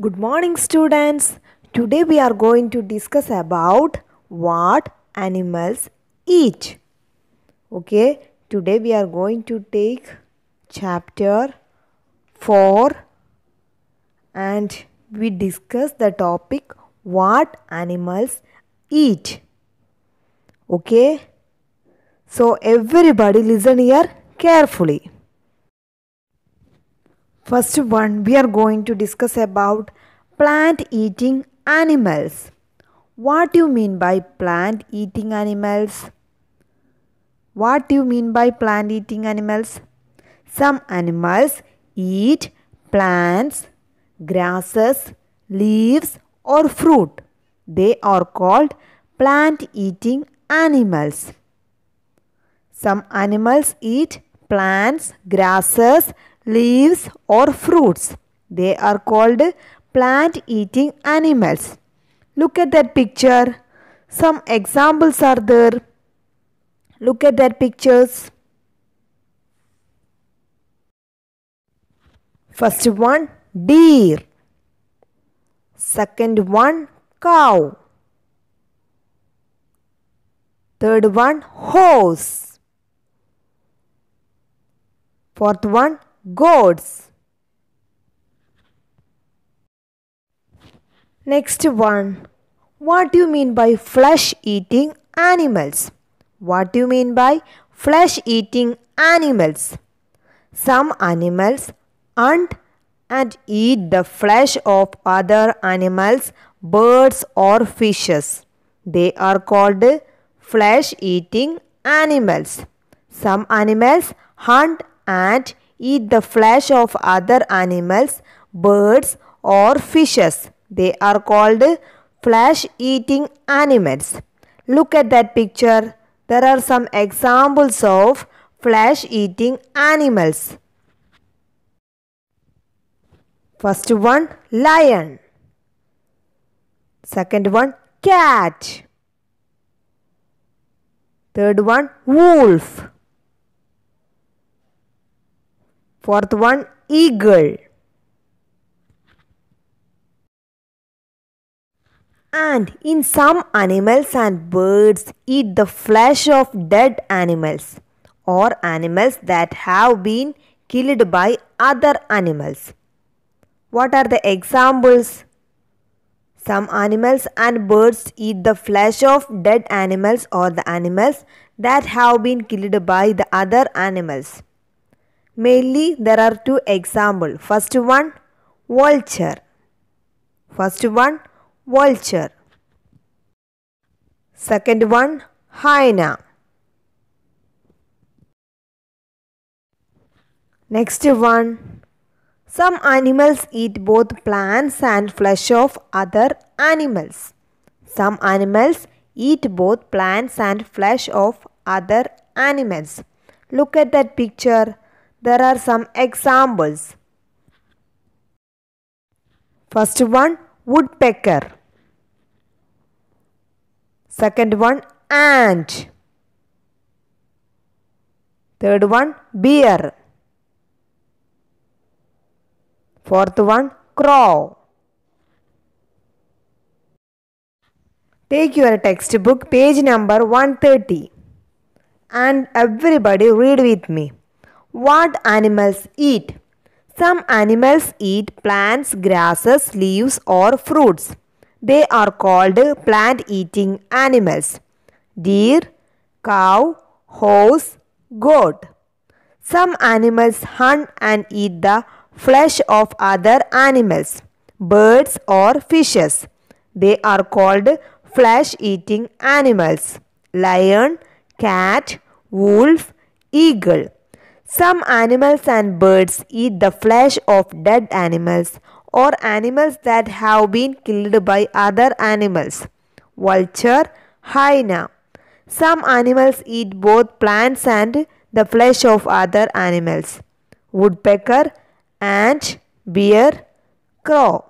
Good morning students. Today we are going to discuss about what animals eat. Okay, today we are going to take chapter 4 and we discuss the topic what animals eat okay so everybody listen here carefully. First one we are going to discuss about plant eating animals. What do you mean by plant eating animals? What do you mean by plant eating animals? Some animals eat plants, grasses, leaves or fruit. They are called plant eating animals. Some animals eat plants, grasses, leaves or fruits. They are called plant eating animals. Look at that picture. Some examples are there. Look at that pictures. First one deer. Second one cow. Third one horse. Fourth one, goats. Next one, what do you mean by flesh eating animals? What do you mean by flesh eating animals? Some animals hunt and eat the flesh of other animals, birds, or fishes. They are called flesh eating animals. Some animals hunt and eat the flesh of other animals, birds or fishes. They are called flesh eating animals. Look at that picture. There are some examples of flesh eating animals. First one lion. Second one cat. Third one wolf. Fourth one, eagle. And in some animals and birds eat the flesh of dead animals or animals that have been killed by other animals. What are the examples? Some animals and birds eat the flesh of dead animals or the animals that have been killed by the other animals. Mainly there are two example. First one vulture. First one vulture. Second one hyena. Next one some animals eat both plants and flesh of other animals. Some animals eat both plants and flesh of other animals. Look at that picture. There are some examples. First one woodpecker. Second one ant. Third one bear. Fourth one crow. Take your textbook page number 130 and everybody read with me. What animals eat? Some animals eat plants, grasses, leaves or fruits. They are called plant eating animals. Deer, cow, horse, goat. Some animals hunt and eat the flesh of other animals, birds or fishes. They are called flesh eating animals. Lion, cat, wolf, eagle. Some animals and birds eat the flesh of dead animals or animals that have been killed by other animals. Vulture, hyena. Some animals eat both plants and the flesh of other animals. Woodpecker, ant, bear, crow.